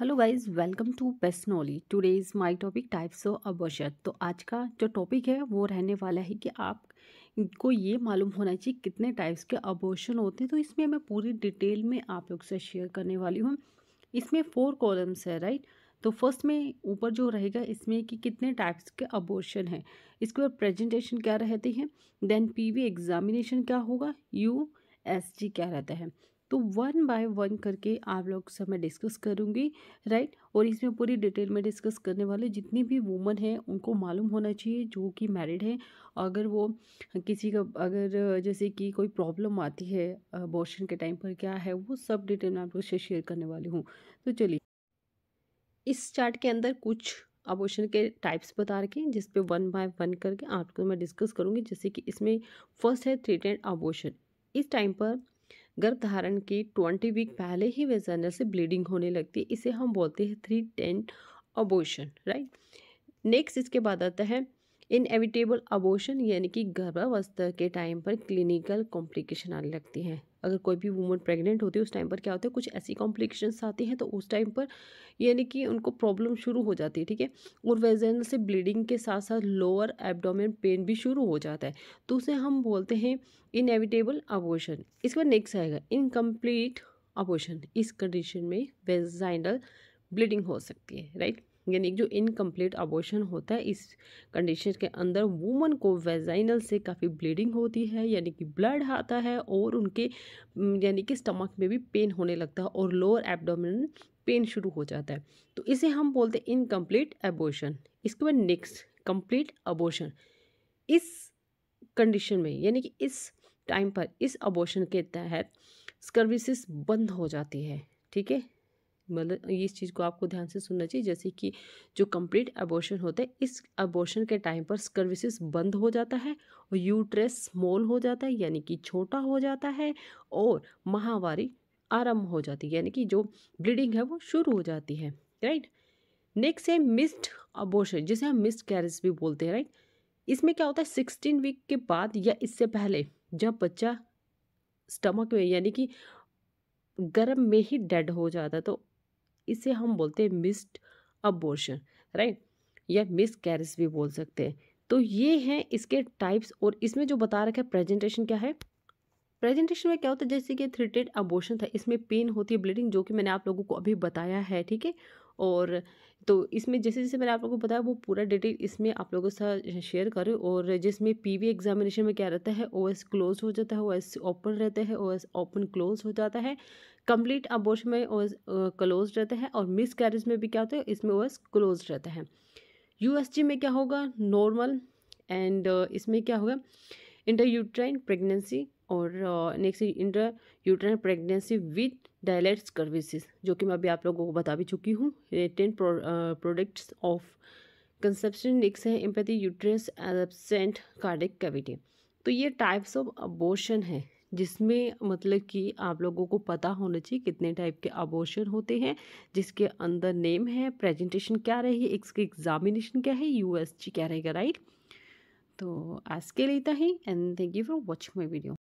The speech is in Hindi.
hello guys welcome to best nolly today is my topic types of abortion तो आज का जो टॉपिक है वो रहने वाला है कि आप को ये मालूम होना चाहिए कितने टाइप्स के अबॉर्शन होते हैं तो इसमें मैं पूरी डिटेल में आप लोग से शेयर करने वाली हूँ इसमें फोर कॉलम्स है राइट तो फर्स्ट में ऊपर जो रहेगा इसमें कि कितने टाइप्स के अबॉर्शन हैं इसके बाद प्रेजेंटेशन क्या रहते हैं देन पी एग्जामिनेशन क्या होगा यू एस जी क्या रहता है तो वन बाय वन करके आप लोग से मैं डिस्कस करूँगी राइट और इसमें पूरी डिटेल में डिस्कस करने वाले जितनी भी वुमन हैं उनको मालूम होना चाहिए जो कि मैरिड है अगर वो किसी का अगर जैसे कि कोई प्रॉब्लम आती है अबॉर्शन के टाइम पर क्या है वो सब डिटेल मैं आप लोग से शेयर करने वाली हूँ तो चलिए इस चार्ट के अंदर कुछ अबोशन के टाइप्स बता रखे हैं जिस पे वन बाय वन करके आपको मैं डिस्कस करूँगी जैसे कि इसमें फर्स्ट है थ्रेटेड अबोशन इस टाइम पर गर्भधारण के ट्वेंटी वीक पहले ही वेजाइनल से ब्लीडिंग होने लगती है इसे हम बोलते हैं threatened abortion right next इसके बाद आता है इनएविटेबल अबोशन यानी कि गर्भावस्था के टाइम पर क्लिनिकल कॉम्प्लिकेशन आने लगती हैं अगर कोई भी वूमन प्रेग्नेंट होती है उस टाइम पर क्या होता है कुछ ऐसी कॉम्प्लिकेशंस आती हैं तो उस टाइम पर यानी कि उनको प्रॉब्लम शुरू हो जाती है ठीक है और वेजन से ब्लीडिंग के साथ साथ लोअर एब्डोमेन पेन भी शुरू हो जाता है तो उसे हम बोलते हैं इनएविटेबल अबोशन इसके बाद नेक्स्ट आएगा इनकम्प्लीट अबोशन इस कंडीशन में वेजाइनल ब्लीडिंग हो सकती है राइट यानी जो इनकम्प्लीट अबोशन होता है इस कंडीशन के अंदर वुमन को वेजाइनल से काफ़ी ब्लीडिंग होती है यानी कि ब्लड आता है और उनके यानी कि स्टमक में भी पेन होने लगता है और लोअर एबडोमिन पेन शुरू हो जाता है तो इसे हम बोलते हैं इनकम्प्लीट एबोशन इसके बाद नेक्स्ट कंप्लीट अबोशन इस कंडीशन में यानी कि इस टाइम पर इस अबोशन के तहत सर्विसेस बंद हो जाती है ठीक है मतलब इस चीज़ को आपको ध्यान से सुनना चाहिए जैसे कि जो कंप्लीट अबोर्शन होता है इस अबोर्शन के टाइम पर स्कर्विसेस बंद हो जाता है और यूट्रेस स्मॉल हो जाता है यानी कि छोटा हो जाता है और माहवारी आरंभ हो जाती है यानी कि जो ब्लीडिंग है वो शुरू हो जाती है राइट नेक्स्ट है मिस्ड अबोर्शन जिसे हम मिस्ड कैरेज भी बोलते हैं राइट इसमें क्या होता है सिक्सटीन वीक के बाद या इससे पहले जब बच्चा स्टमक में यानी कि गर्म में ही डेड हो जाता है तो इसे हम बोलते हैं मिस्ड अबोर्शन राइट या मिस कैरिस भी बोल सकते हैं तो ये हैं इसके टाइप्स और इसमें जो बता रखा है प्रेजेंटेशन क्या है प्रेजेंटेशन में क्या होता है जैसे कि थ्रेटेड अबोशन था इसमें पेन होती है ब्लीडिंग जो कि मैंने आप लोगों को अभी बताया है ठीक है और तो इसमें जैसे जैसे मैंने आप लोगों को बताया वो पूरा डिटेल इसमें आप लोगों से शेयर करें और जिसमें पीवी एग्जामिनेशन में क्या रहता है ओएस क्लोज हो जाता है ओएस ओपन रहता है ओएस ओपन क्लोज हो जाता है कंप्लीट अबोर्शन में ओएस क्लोज रहता है और मिस कैरेज में भी क्या होता है इसमें ओएस क्लोज रहता है जी में क्या होगा नॉर्मल एंड इसमें क्या होगा इंटरयूट्राइन प्रेगनेंसी और next intrauterine pregnancy with dilated cervices जो कि मैं अभी आप लोगों को बता भी चुकी हूँ ten products of conception next है empty uterus absent cardiac cavity तो ये टाइप्स ऑफ अबोशन है जिसमें मतलब कि आप लोगों को पता होना चाहिए कितने टाइप के अबोशन होते हैं जिसके अंदर नेम है प्रेजेंटेशन क्या है इसकी एग्जामिनेशन क्या है यूएसजी क्या रहेगा राइट तो आज के लिए इतना ही and thank you for watching my video